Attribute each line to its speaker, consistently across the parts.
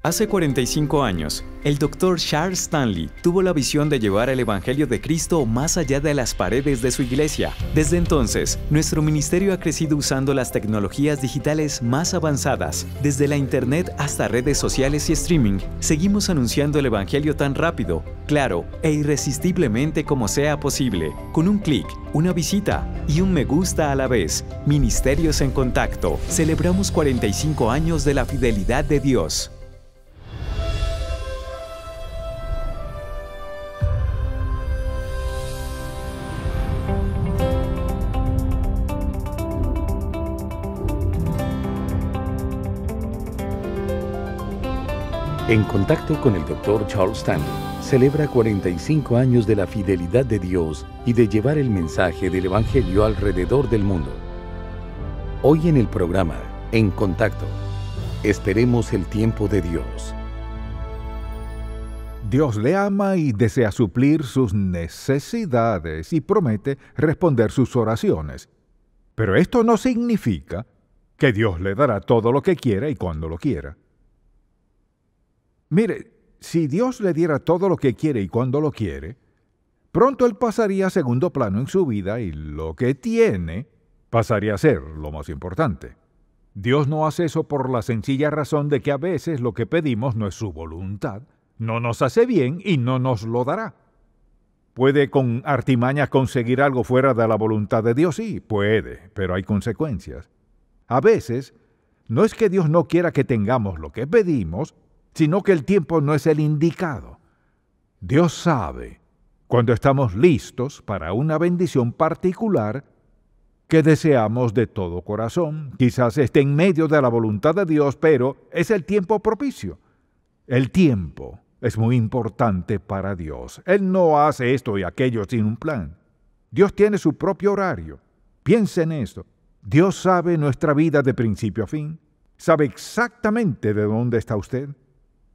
Speaker 1: Hace 45 años, el doctor Charles Stanley tuvo la visión de llevar el Evangelio de Cristo más allá de las paredes de su iglesia. Desde entonces, nuestro ministerio ha crecido usando las tecnologías digitales más avanzadas. Desde la Internet hasta redes sociales y streaming, seguimos anunciando el Evangelio tan rápido, claro e irresistiblemente como sea posible, con un clic, una visita y un me gusta a la vez. Ministerios en Contacto. Celebramos 45 años de la fidelidad de Dios. En contacto con el Dr. Charles Stanley, celebra 45 años de la fidelidad de Dios y de llevar el mensaje del Evangelio alrededor del mundo. Hoy en el programa En Contacto, esperemos el tiempo de Dios. Dios le ama y desea suplir sus necesidades y promete responder sus oraciones. Pero esto no significa que Dios le dará todo lo que quiera y cuando lo quiera. Mire, si Dios le diera todo lo que quiere y cuando lo quiere, pronto él pasaría a segundo plano en su vida y lo que tiene pasaría a ser lo más importante. Dios no hace eso por la sencilla razón de que a veces lo que pedimos no es su voluntad, no nos hace bien y no nos lo dará. ¿Puede con artimañas conseguir algo fuera de la voluntad de Dios? Sí, puede, pero hay consecuencias. A veces, no es que Dios no quiera que tengamos lo que pedimos, sino que el tiempo no es el indicado. Dios sabe cuando estamos listos para una bendición particular que deseamos de todo corazón. Quizás esté en medio de la voluntad de Dios, pero es el tiempo propicio. El tiempo es muy importante para Dios. Él no hace esto y aquello sin un plan. Dios tiene su propio horario. Piensa en esto. Dios sabe nuestra vida de principio a fin. Sabe exactamente de dónde está usted.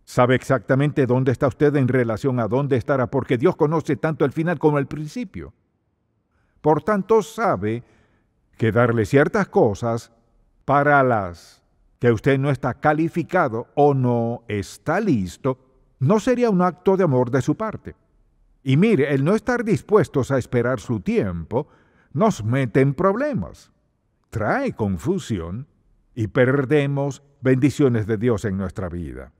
Speaker 1: Sabe exactamente dónde está usted en relación a dónde estará, porque Dios conoce tanto el final como el principio. Por tanto, sabe que darle ciertas cosas para las que usted no está calificado o no está listo, no sería un acto de amor de su parte. Y mire, el no estar dispuestos a esperar su tiempo nos mete en problemas, trae confusión y perdemos bendiciones de Dios en nuestra vida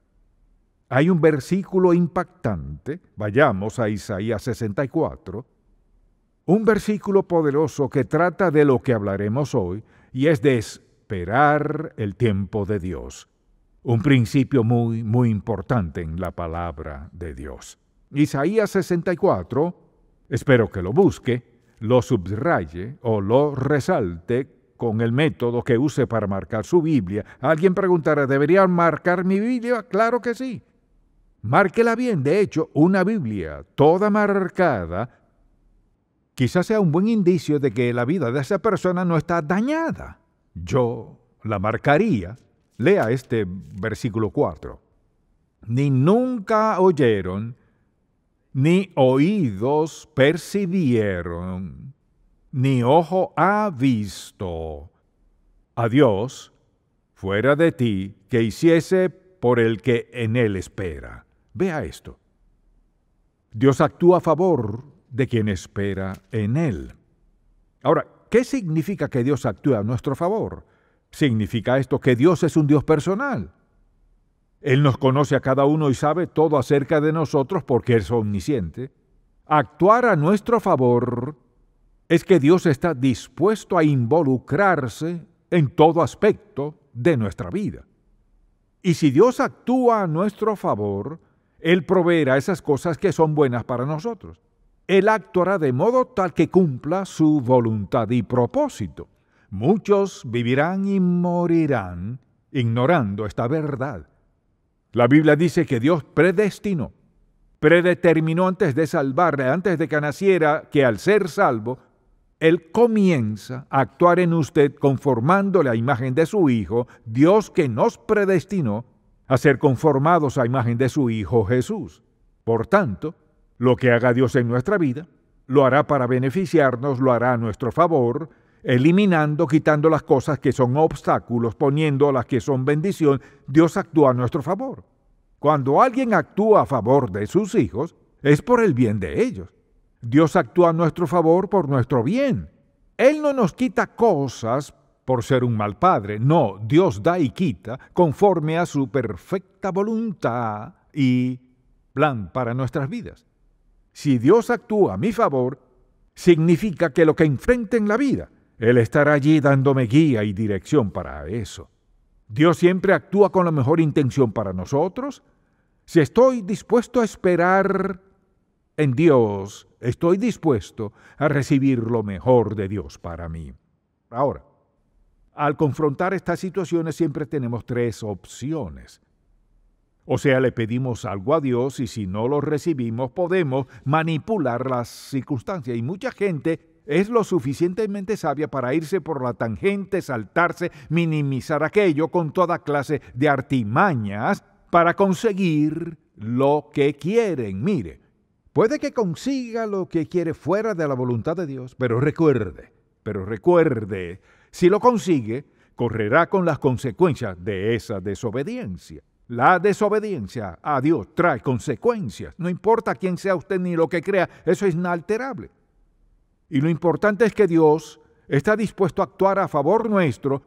Speaker 1: hay un versículo impactante, vayamos a Isaías 64, un versículo poderoso que trata de lo que hablaremos hoy y es de esperar el tiempo de Dios. Un principio muy, muy importante en la palabra de Dios. Isaías 64, espero que lo busque, lo subraye o lo resalte con el método que use para marcar su Biblia. Alguien preguntará, ¿debería marcar mi Biblia? Claro que sí. Márquela bien, de hecho, una Biblia toda marcada quizás sea un buen indicio de que la vida de esa persona no está dañada. Yo la marcaría. Lea este versículo 4. Ni nunca oyeron, ni oídos percibieron, ni ojo ha visto a Dios fuera de ti que hiciese por el que en él espera. Vea esto. Dios actúa a favor de quien espera en Él. Ahora, ¿qué significa que Dios actúa a nuestro favor? Significa esto que Dios es un Dios personal. Él nos conoce a cada uno y sabe todo acerca de nosotros porque es omnisciente. Actuar a nuestro favor es que Dios está dispuesto a involucrarse en todo aspecto de nuestra vida. Y si Dios actúa a nuestro favor, él proveerá esas cosas que son buenas para nosotros. Él actuará de modo tal que cumpla su voluntad y propósito. Muchos vivirán y morirán ignorando esta verdad. La Biblia dice que Dios predestinó, predeterminó antes de salvarle, antes de que naciera, que al ser salvo, Él comienza a actuar en usted conformando la imagen de su Hijo, Dios que nos predestinó a ser conformados a imagen de su Hijo Jesús. Por tanto, lo que haga Dios en nuestra vida, lo hará para beneficiarnos, lo hará a nuestro favor, eliminando, quitando las cosas que son obstáculos, poniendo las que son bendición, Dios actúa a nuestro favor. Cuando alguien actúa a favor de sus hijos, es por el bien de ellos. Dios actúa a nuestro favor por nuestro bien. Él no nos quita cosas por ser un mal padre. No, Dios da y quita conforme a su perfecta voluntad y plan para nuestras vidas. Si Dios actúa a mi favor, significa que lo que enfrente en la vida, Él estará allí dándome guía y dirección para eso. Dios siempre actúa con la mejor intención para nosotros. Si estoy dispuesto a esperar en Dios, estoy dispuesto a recibir lo mejor de Dios para mí. Ahora, al confrontar estas situaciones siempre tenemos tres opciones. O sea, le pedimos algo a Dios y si no lo recibimos podemos manipular las circunstancias. Y mucha gente es lo suficientemente sabia para irse por la tangente, saltarse, minimizar aquello con toda clase de artimañas para conseguir lo que quieren. Mire, puede que consiga lo que quiere fuera de la voluntad de Dios, pero recuerde, pero recuerde si lo consigue, correrá con las consecuencias de esa desobediencia. La desobediencia a Dios trae consecuencias. No importa quién sea usted ni lo que crea, eso es inalterable. Y lo importante es que Dios está dispuesto a actuar a favor nuestro,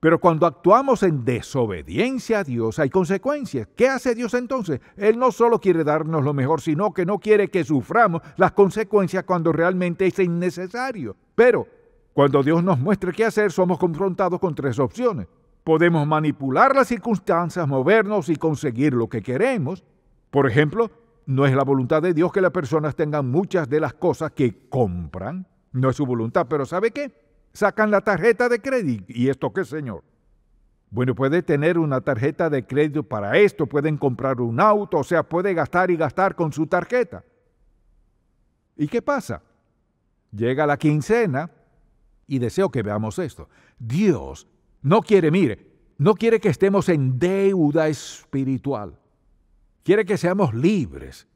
Speaker 1: pero cuando actuamos en desobediencia a Dios hay consecuencias. ¿Qué hace Dios entonces? Él no solo quiere darnos lo mejor, sino que no quiere que suframos las consecuencias cuando realmente es innecesario. Pero cuando Dios nos muestre qué hacer, somos confrontados con tres opciones. Podemos manipular las circunstancias, movernos y conseguir lo que queremos. Por ejemplo, no es la voluntad de Dios que las personas tengan muchas de las cosas que compran. No es su voluntad, pero ¿sabe qué? Sacan la tarjeta de crédito. ¿Y esto qué, señor? Bueno, puede tener una tarjeta de crédito para esto, pueden comprar un auto, o sea, puede gastar y gastar con su tarjeta. ¿Y qué pasa? Llega la quincena y deseo que veamos esto. Dios no quiere, mire, no quiere que estemos en deuda espiritual. Quiere que seamos libres.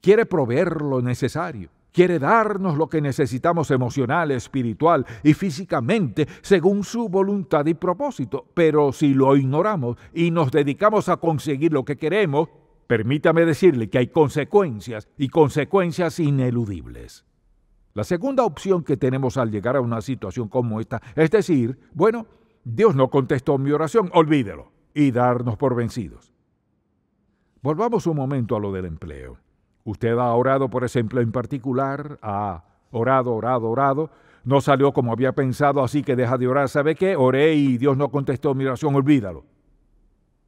Speaker 1: Quiere proveer lo necesario. Quiere darnos lo que necesitamos emocional, espiritual y físicamente según su voluntad y propósito. Pero si lo ignoramos y nos dedicamos a conseguir lo que queremos, permítame decirle que hay consecuencias y consecuencias ineludibles. La segunda opción que tenemos al llegar a una situación como esta es decir, bueno, Dios no contestó mi oración, olvídelo, y darnos por vencidos. Volvamos un momento a lo del empleo. Usted ha orado por ejemplo, en particular, ha orado, orado, orado, no salió como había pensado, así que deja de orar. ¿Sabe qué? Oré y Dios no contestó mi oración, olvídalo.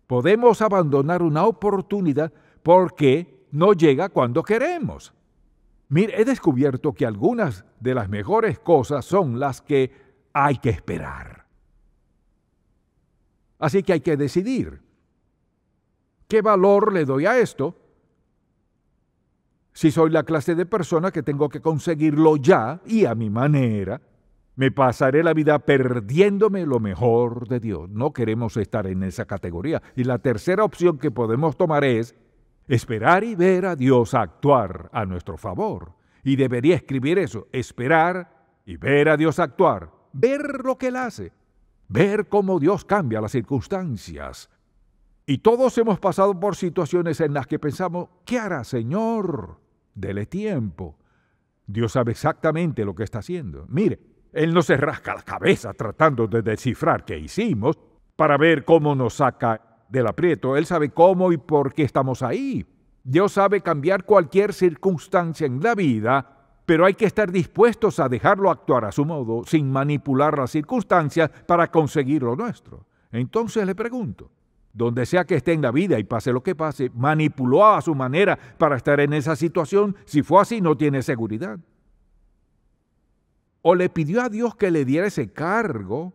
Speaker 1: Podemos abandonar una oportunidad porque no llega cuando queremos. Mire, he descubierto que algunas de las mejores cosas son las que hay que esperar. Así que hay que decidir. ¿Qué valor le doy a esto? Si soy la clase de persona que tengo que conseguirlo ya y a mi manera, me pasaré la vida perdiéndome lo mejor de Dios. No queremos estar en esa categoría. Y la tercera opción que podemos tomar es Esperar y ver a Dios actuar a nuestro favor. Y debería escribir eso, esperar y ver a Dios actuar, ver lo que Él hace, ver cómo Dios cambia las circunstancias. Y todos hemos pasado por situaciones en las que pensamos, ¿qué hará Señor? Dele tiempo. Dios sabe exactamente lo que está haciendo. Mire, Él no se rasca la cabeza tratando de descifrar qué hicimos para ver cómo nos saca del aprieto. Él sabe cómo y por qué estamos ahí. Dios sabe cambiar cualquier circunstancia en la vida, pero hay que estar dispuestos a dejarlo actuar a su modo, sin manipular las circunstancias para conseguir lo nuestro. Entonces le pregunto, donde sea que esté en la vida y pase lo que pase, manipuló a su manera para estar en esa situación, si fue así no tiene seguridad. O le pidió a Dios que le diera ese cargo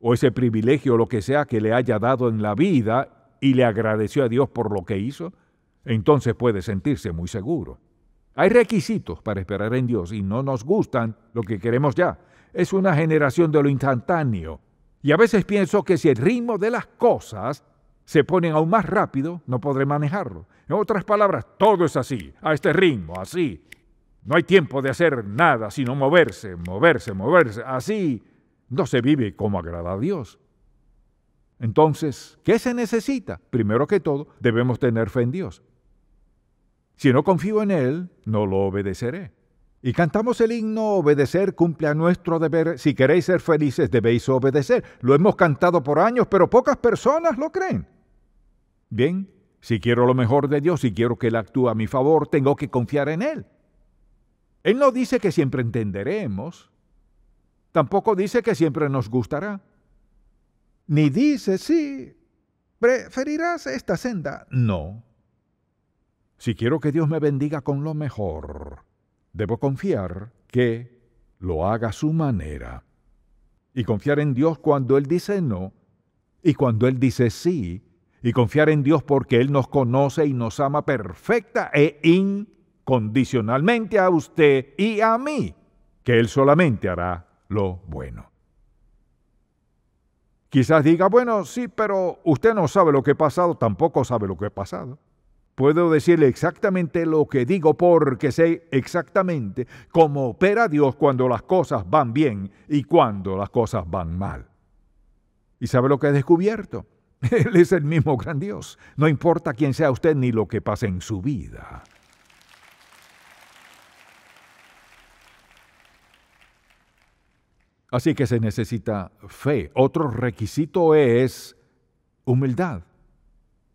Speaker 1: o ese privilegio, o lo que sea que le haya dado en la vida y le agradeció a Dios por lo que hizo, entonces puede sentirse muy seguro. Hay requisitos para esperar en Dios y no nos gustan lo que queremos ya. Es una generación de lo instantáneo. Y a veces pienso que si el ritmo de las cosas se pone aún más rápido, no podré manejarlo. En otras palabras, todo es así, a este ritmo, así. No hay tiempo de hacer nada sino moverse, moverse, moverse, así no se vive como agrada a Dios. Entonces, ¿qué se necesita? Primero que todo, debemos tener fe en Dios. Si no confío en Él, no lo obedeceré. Y cantamos el himno Obedecer cumple a nuestro deber. Si queréis ser felices, debéis obedecer. Lo hemos cantado por años, pero pocas personas lo creen. Bien, si quiero lo mejor de Dios, y quiero que Él actúe a mi favor, tengo que confiar en Él. Él no dice que siempre entenderemos, Tampoco dice que siempre nos gustará. Ni dice, sí, preferirás esta senda. No. Si quiero que Dios me bendiga con lo mejor, debo confiar que lo haga a su manera. Y confiar en Dios cuando Él dice no y cuando Él dice sí. Y confiar en Dios porque Él nos conoce y nos ama perfecta e incondicionalmente a usted y a mí, que Él solamente hará lo bueno. Quizás diga, bueno, sí, pero usted no sabe lo que he pasado, tampoco sabe lo que he pasado. Puedo decirle exactamente lo que digo porque sé exactamente cómo opera Dios cuando las cosas van bien y cuando las cosas van mal. ¿Y sabe lo que he descubierto? Él es el mismo gran Dios. No importa quién sea usted ni lo que pase en su vida. Así que se necesita fe. Otro requisito es humildad.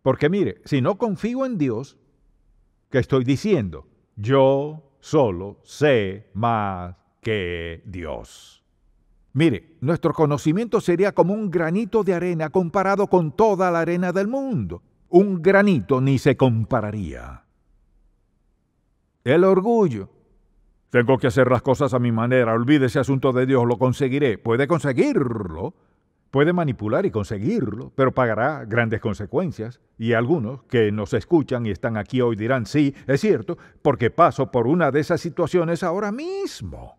Speaker 1: Porque mire, si no confío en Dios, ¿qué estoy diciendo? Yo solo sé más que Dios. Mire, nuestro conocimiento sería como un granito de arena comparado con toda la arena del mundo. Un granito ni se compararía. El orgullo tengo que hacer las cosas a mi manera. Olvide ese asunto de Dios, lo conseguiré. Puede conseguirlo, puede manipular y conseguirlo, pero pagará grandes consecuencias. Y algunos que nos escuchan y están aquí hoy dirán, sí, es cierto, porque paso por una de esas situaciones ahora mismo.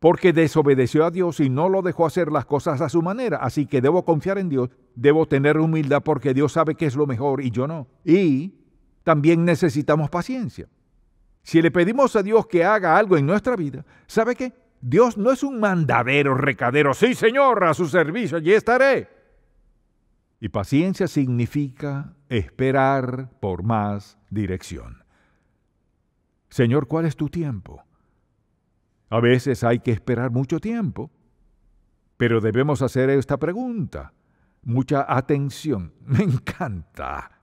Speaker 1: Porque desobedeció a Dios y no lo dejó hacer las cosas a su manera. Así que debo confiar en Dios, debo tener humildad porque Dios sabe que es lo mejor y yo no. Y también necesitamos paciencia. Si le pedimos a Dios que haga algo en nuestra vida, ¿sabe qué? Dios no es un mandadero, recadero. Sí, Señor, a su servicio, allí estaré. Y paciencia significa esperar por más dirección. Señor, ¿cuál es tu tiempo? A veces hay que esperar mucho tiempo, pero debemos hacer esta pregunta. Mucha atención. Me encanta.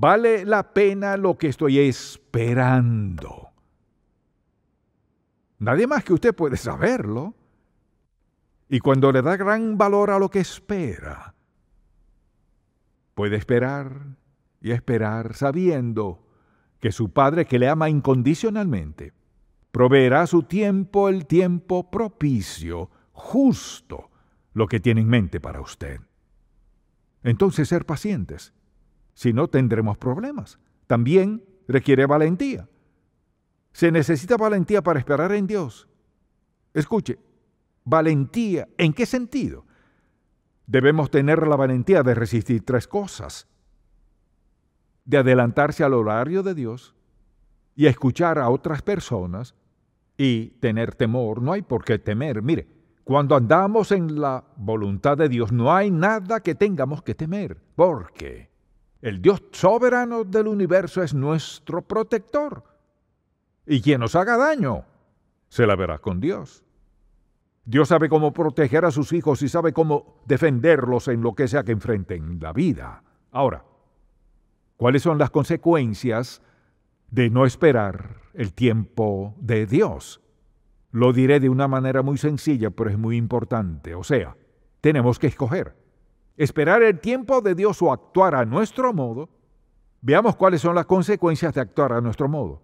Speaker 1: Vale la pena lo que estoy esperando. Nadie más que usted puede saberlo. Y cuando le da gran valor a lo que espera, puede esperar y esperar sabiendo que su Padre que le ama incondicionalmente proveerá a su tiempo el tiempo propicio, justo, lo que tiene en mente para usted. Entonces ser pacientes si no tendremos problemas. También requiere valentía. Se necesita valentía para esperar en Dios. Escuche, valentía, ¿en qué sentido? Debemos tener la valentía de resistir tres cosas. De adelantarse al horario de Dios y escuchar a otras personas y tener temor. No hay por qué temer. Mire, cuando andamos en la voluntad de Dios no hay nada que tengamos que temer. ¿Por qué? El Dios soberano del universo es nuestro protector. Y quien nos haga daño, se la verá con Dios. Dios sabe cómo proteger a sus hijos y sabe cómo defenderlos en lo que sea que enfrenten la vida. Ahora, ¿cuáles son las consecuencias de no esperar el tiempo de Dios? Lo diré de una manera muy sencilla, pero es muy importante. O sea, tenemos que escoger esperar el tiempo de Dios o actuar a nuestro modo, veamos cuáles son las consecuencias de actuar a nuestro modo.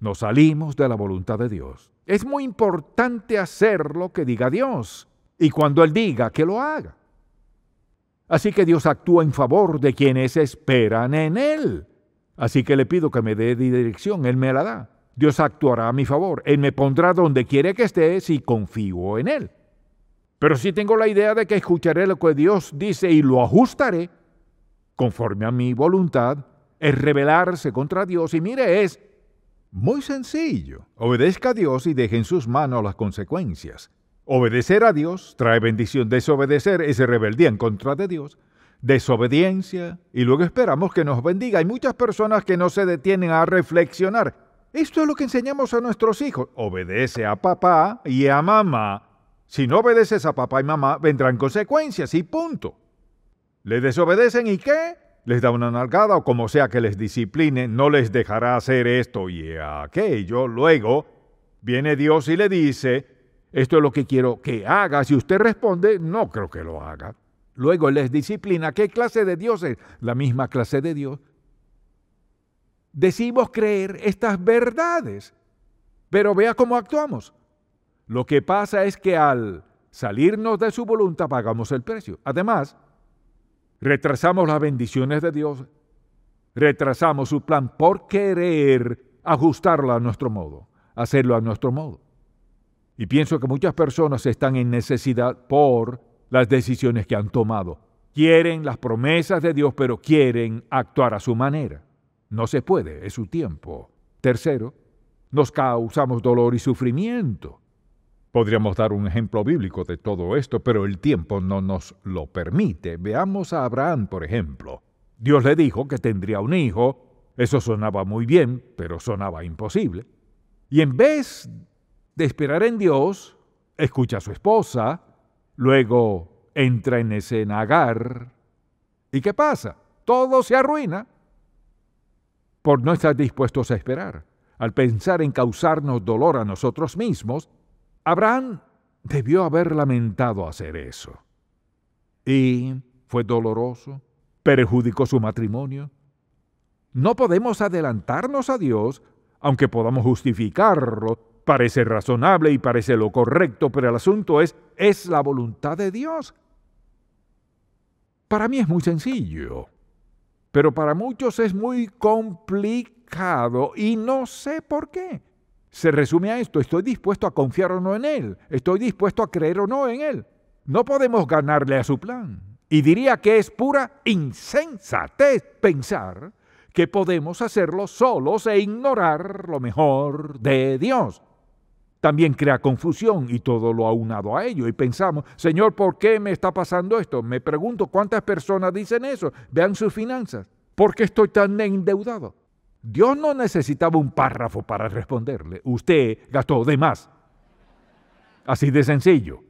Speaker 1: Nos salimos de la voluntad de Dios. Es muy importante hacer lo que diga Dios y cuando Él diga que lo haga. Así que Dios actúa en favor de quienes esperan en Él. Así que le pido que me dé dirección, Él me la da. Dios actuará a mi favor, Él me pondrá donde quiere que esté si confío en Él. Pero sí tengo la idea de que escucharé lo que Dios dice y lo ajustaré conforme a mi voluntad. Es rebelarse contra Dios y mire, es muy sencillo. Obedezca a Dios y deje en sus manos las consecuencias. Obedecer a Dios trae bendición. Desobedecer es rebeldía en contra de Dios. Desobediencia y luego esperamos que nos bendiga. Hay muchas personas que no se detienen a reflexionar. Esto es lo que enseñamos a nuestros hijos. Obedece a papá y a mamá si no obedeces a papá y mamá, vendrán consecuencias y punto. ¿Le desobedecen y qué? Les da una nalgada o como sea que les discipline, no les dejará hacer esto y aquello. Luego viene Dios y le dice, esto es lo que quiero que haga. Si usted responde, no creo que lo haga. Luego les disciplina. ¿Qué clase de Dios es? La misma clase de Dios. Decimos creer estas verdades, pero vea cómo actuamos. Lo que pasa es que al salirnos de su voluntad pagamos el precio. Además, retrasamos las bendiciones de Dios, retrasamos su plan por querer ajustarlo a nuestro modo, hacerlo a nuestro modo. Y pienso que muchas personas están en necesidad por las decisiones que han tomado. Quieren las promesas de Dios, pero quieren actuar a su manera. No se puede, es su tiempo. Tercero, nos causamos dolor y sufrimiento Podríamos dar un ejemplo bíblico de todo esto, pero el tiempo no nos lo permite. Veamos a Abraham, por ejemplo. Dios le dijo que tendría un hijo. Eso sonaba muy bien, pero sonaba imposible. Y en vez de esperar en Dios, escucha a su esposa, luego entra en ese nagar, ¿Y qué pasa? Todo se arruina por no estar dispuestos a esperar, al pensar en causarnos dolor a nosotros mismos Abraham debió haber lamentado hacer eso. Y fue doloroso, perjudicó su matrimonio. No podemos adelantarnos a Dios, aunque podamos justificarlo. Parece razonable y parece lo correcto, pero el asunto es, es la voluntad de Dios. Para mí es muy sencillo, pero para muchos es muy complicado y no sé por qué se resume a esto, estoy dispuesto a confiar o no en Él, estoy dispuesto a creer o no en Él. No podemos ganarle a su plan. Y diría que es pura insensatez pensar que podemos hacerlo solos e ignorar lo mejor de Dios. También crea confusión y todo lo aunado a ello. Y pensamos, Señor, ¿por qué me está pasando esto? Me pregunto cuántas personas dicen eso. Vean sus finanzas. ¿Por qué estoy tan endeudado? Dios no necesitaba un párrafo para responderle. Usted gastó de más. Así de sencillo.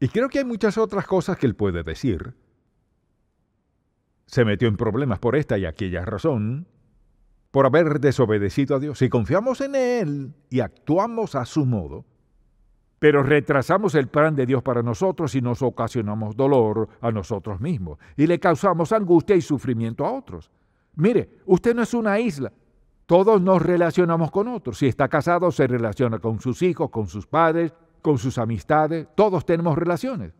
Speaker 1: Y creo que hay muchas otras cosas que él puede decir. Se metió en problemas por esta y aquella razón, por haber desobedecido a Dios. Si confiamos en Él y actuamos a su modo, pero retrasamos el plan de Dios para nosotros y nos ocasionamos dolor a nosotros mismos y le causamos angustia y sufrimiento a otros. Mire, usted no es una isla. Todos nos relacionamos con otros. Si está casado, se relaciona con sus hijos, con sus padres, con sus amistades. Todos tenemos relaciones.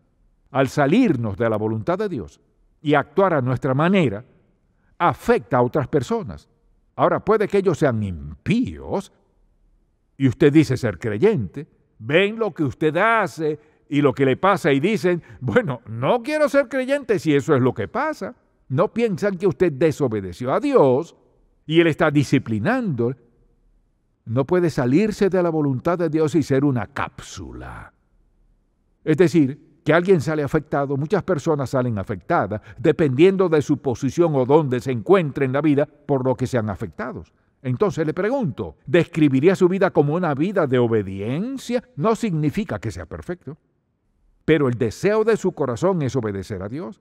Speaker 1: Al salirnos de la voluntad de Dios y actuar a nuestra manera, afecta a otras personas. Ahora, puede que ellos sean impíos y usted dice ser creyente. Ven lo que usted hace y lo que le pasa y dicen, bueno, no quiero ser creyente si eso es lo que pasa. No piensan que usted desobedeció a Dios y Él está disciplinando. No puede salirse de la voluntad de Dios y ser una cápsula. Es decir, que alguien sale afectado, muchas personas salen afectadas, dependiendo de su posición o donde se encuentre en la vida, por lo que sean afectados. Entonces le pregunto, ¿describiría su vida como una vida de obediencia? No significa que sea perfecto, pero el deseo de su corazón es obedecer a Dios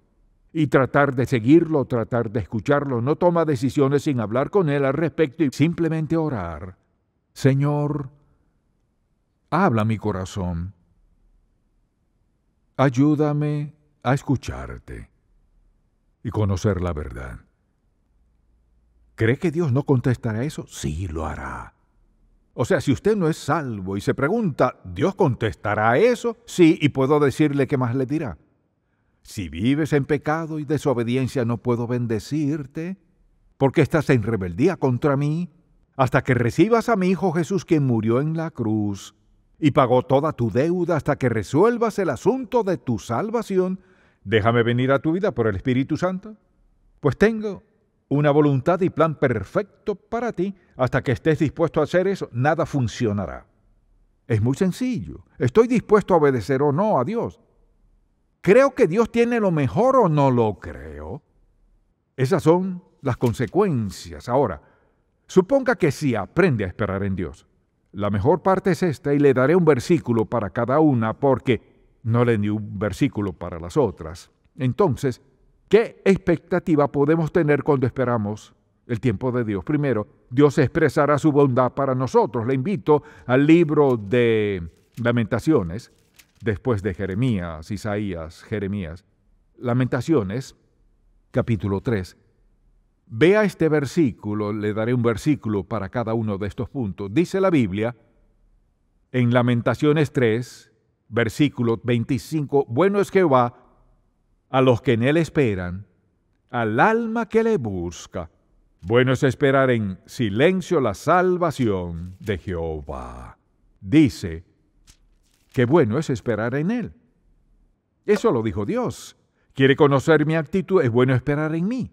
Speaker 1: y tratar de seguirlo, tratar de escucharlo. No toma decisiones sin hablar con él al respecto y simplemente orar. Señor, habla mi corazón. Ayúdame a escucharte y conocer la verdad. ¿Cree que Dios no contestará eso? Sí, lo hará. O sea, si usted no es salvo y se pregunta, ¿Dios contestará eso? Sí, y puedo decirle qué más le dirá. Si vives en pecado y desobediencia no puedo bendecirte, porque estás en rebeldía contra mí, hasta que recibas a mi Hijo Jesús que murió en la cruz y pagó toda tu deuda hasta que resuelvas el asunto de tu salvación, déjame venir a tu vida por el Espíritu Santo. Pues tengo una voluntad y plan perfecto para ti. Hasta que estés dispuesto a hacer eso, nada funcionará. Es muy sencillo. Estoy dispuesto a obedecer o no a Dios. ¿Creo que Dios tiene lo mejor o no lo creo? Esas son las consecuencias. Ahora, suponga que sí, aprende a esperar en Dios. La mejor parte es esta y le daré un versículo para cada una porque no le di un versículo para las otras. Entonces, ¿qué expectativa podemos tener cuando esperamos el tiempo de Dios? Primero, Dios expresará su bondad para nosotros. Le invito al libro de Lamentaciones, después de Jeremías, Isaías, Jeremías. Lamentaciones, capítulo 3. Vea este versículo, le daré un versículo para cada uno de estos puntos. Dice la Biblia en Lamentaciones 3, versículo 25, bueno es Jehová a los que en él esperan, al alma que le busca. Bueno es esperar en silencio la salvación de Jehová. Dice qué bueno es esperar en Él. Eso lo dijo Dios. Quiere conocer mi actitud, es bueno esperar en mí,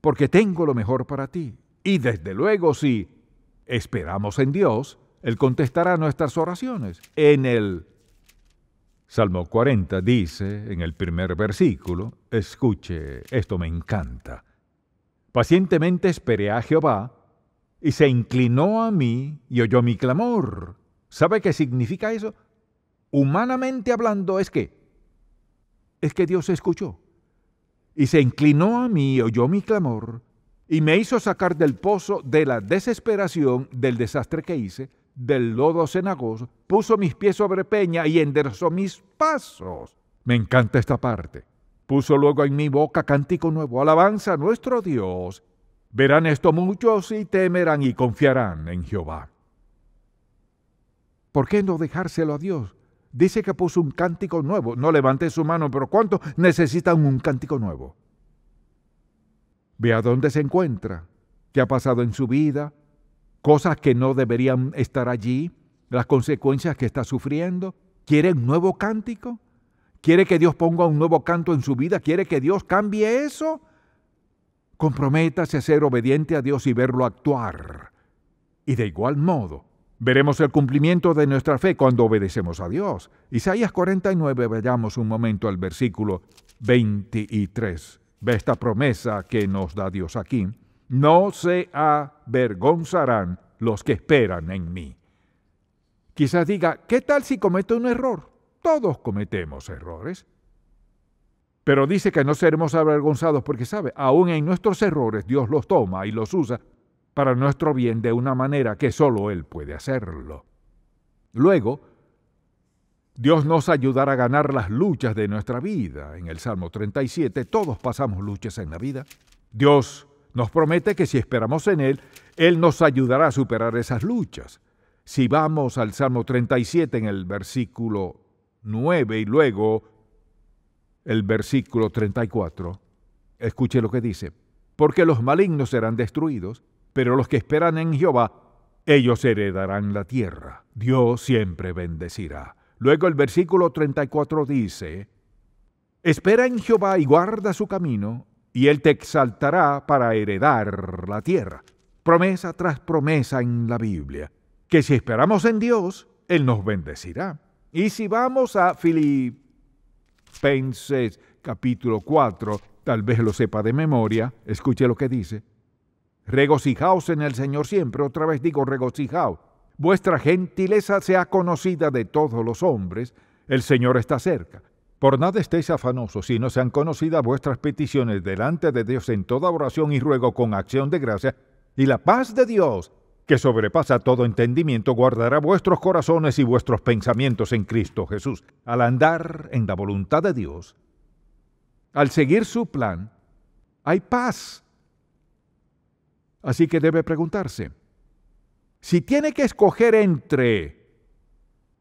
Speaker 1: porque tengo lo mejor para ti. Y desde luego si esperamos en Dios, Él contestará nuestras oraciones. En el Salmo 40 dice, en el primer versículo, escuche, esto me encanta. Pacientemente esperé a Jehová, y se inclinó a mí y oyó mi clamor. ¿Sabe qué significa eso? humanamente hablando, es que, es que Dios escuchó y se inclinó a mí, oyó mi clamor y me hizo sacar del pozo de la desesperación del desastre que hice, del lodo cenagoso, puso mis pies sobre peña y enderezó mis pasos. Me encanta esta parte. Puso luego en mi boca cántico nuevo, alabanza a nuestro Dios. Verán esto muchos y temerán y confiarán en Jehová. ¿Por qué no dejárselo a Dios? Dice que puso un cántico nuevo. No levante su mano, pero ¿cuántos necesitan un cántico nuevo? Vea dónde se encuentra, qué ha pasado en su vida, cosas que no deberían estar allí, las consecuencias que está sufriendo. ¿Quiere un nuevo cántico? ¿Quiere que Dios ponga un nuevo canto en su vida? ¿Quiere que Dios cambie eso? Comprométase a ser obediente a Dios y verlo actuar. Y de igual modo, Veremos el cumplimiento de nuestra fe cuando obedecemos a Dios. Isaías 49, vayamos un momento al versículo 23. Ve esta promesa que nos da Dios aquí. No se avergonzarán los que esperan en mí. Quizás diga, ¿qué tal si cometo un error? Todos cometemos errores. Pero dice que no seremos avergonzados porque sabe, aún en nuestros errores Dios los toma y los usa para nuestro bien de una manera que solo Él puede hacerlo. Luego, Dios nos ayudará a ganar las luchas de nuestra vida. En el Salmo 37 todos pasamos luchas en la vida. Dios nos promete que si esperamos en Él, Él nos ayudará a superar esas luchas. Si vamos al Salmo 37 en el versículo 9 y luego el versículo 34, escuche lo que dice, porque los malignos serán destruidos pero los que esperan en Jehová, ellos heredarán la tierra. Dios siempre bendecirá. Luego el versículo 34 dice, Espera en Jehová y guarda su camino, y él te exaltará para heredar la tierra. Promesa tras promesa en la Biblia, que si esperamos en Dios, Él nos bendecirá. Y si vamos a Filipenses capítulo 4, tal vez lo sepa de memoria, escuche lo que dice. Regocijaos en el Señor siempre. Otra vez digo, regocijaos. Vuestra gentileza sea conocida de todos los hombres. El Señor está cerca. Por nada estéis afanosos, sino sean conocidas vuestras peticiones delante de Dios en toda oración y ruego con acción de gracia. Y la paz de Dios, que sobrepasa todo entendimiento, guardará vuestros corazones y vuestros pensamientos en Cristo Jesús. Al andar en la voluntad de Dios, al seguir su plan, hay paz Así que debe preguntarse, si tiene que escoger entre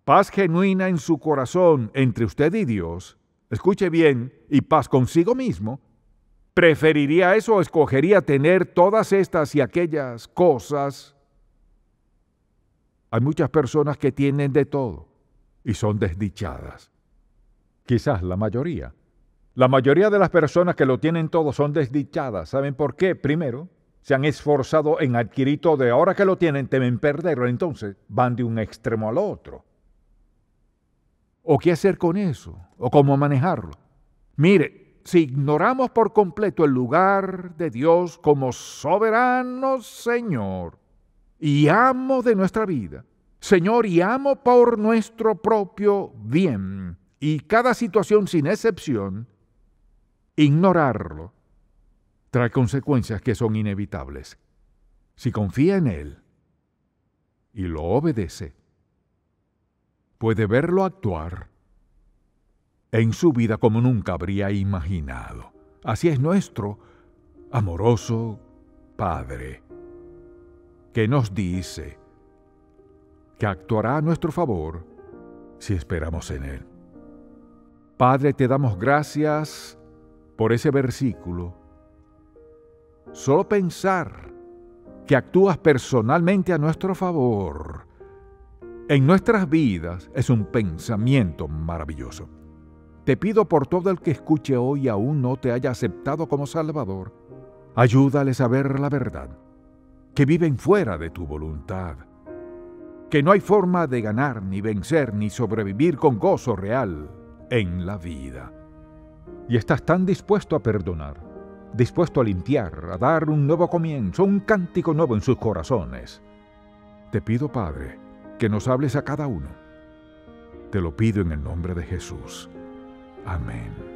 Speaker 1: paz genuina en su corazón entre usted y Dios, escuche bien, y paz consigo mismo, ¿preferiría eso o escogería tener todas estas y aquellas cosas? Hay muchas personas que tienen de todo y son desdichadas. Quizás la mayoría. La mayoría de las personas que lo tienen todo son desdichadas. ¿Saben por qué? Primero, se han esforzado en adquirir todo ahora que lo tienen temen perderlo, entonces van de un extremo al otro. ¿O qué hacer con eso? ¿O cómo manejarlo? Mire, si ignoramos por completo el lugar de Dios como soberano Señor y amo de nuestra vida, Señor y amo por nuestro propio bien, y cada situación sin excepción, ignorarlo trae consecuencias que son inevitables. Si confía en Él y lo obedece, puede verlo actuar en su vida como nunca habría imaginado. Así es nuestro amoroso Padre, que nos dice que actuará a nuestro favor si esperamos en Él. Padre, te damos gracias por ese versículo Solo pensar que actúas personalmente a nuestro favor en nuestras vidas es un pensamiento maravilloso. Te pido por todo el que escuche hoy y aún no te haya aceptado como Salvador, ayúdales a ver la verdad, que viven fuera de tu voluntad, que no hay forma de ganar, ni vencer, ni sobrevivir con gozo real en la vida. Y estás tan dispuesto a perdonar, dispuesto a limpiar, a dar un nuevo comienzo, un cántico nuevo en sus corazones. Te pido, Padre, que nos hables a cada uno. Te lo pido en el nombre de Jesús. Amén.